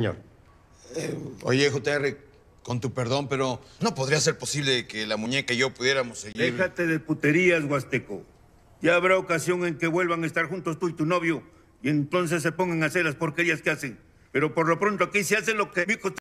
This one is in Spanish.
Señor. Eh, oye, JR, con tu perdón, pero no podría ser posible que la muñeca y yo pudiéramos seguir. Déjate de puterías, Huasteco. Ya habrá ocasión en que vuelvan a estar juntos tú y tu novio y entonces se pongan a hacer las porquerías que hacen. Pero por lo pronto aquí se hace lo que